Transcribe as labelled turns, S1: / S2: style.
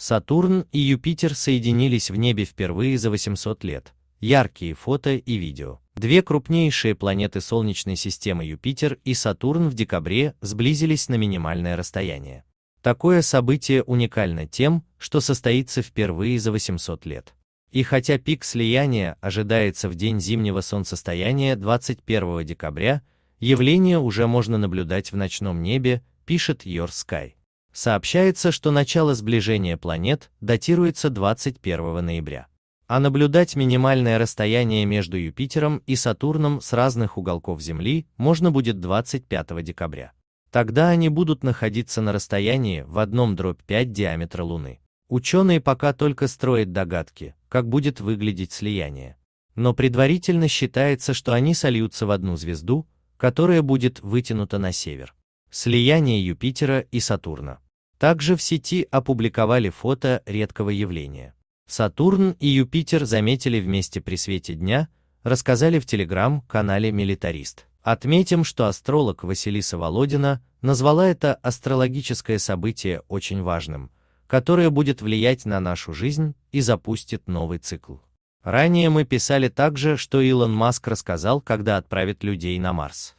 S1: Сатурн и Юпитер соединились в небе впервые за 800 лет. Яркие фото и видео. Две крупнейшие планеты Солнечной системы Юпитер и Сатурн в декабре сблизились на минимальное расстояние. Такое событие уникально тем, что состоится впервые за 800 лет. И хотя пик слияния ожидается в день зимнего солнцестояния 21 декабря, явление уже можно наблюдать в ночном небе, пишет Your Sky. Сообщается, что начало сближения планет датируется 21 ноября. А наблюдать минимальное расстояние между Юпитером и Сатурном с разных уголков Земли можно будет 25 декабря. Тогда они будут находиться на расстоянии в одном дробь 5 диаметра Луны. Ученые пока только строят догадки, как будет выглядеть слияние. Но предварительно считается, что они сольются в одну звезду, которая будет вытянута на север. Слияние Юпитера и Сатурна. Также в сети опубликовали фото редкого явления. Сатурн и Юпитер заметили вместе при свете дня, рассказали в телеграм-канале «Милитарист». Отметим, что астролог Василиса Володина назвала это астрологическое событие очень важным, которое будет влиять на нашу жизнь и запустит новый цикл. Ранее мы писали также, что Илон Маск рассказал, когда отправит людей на Марс.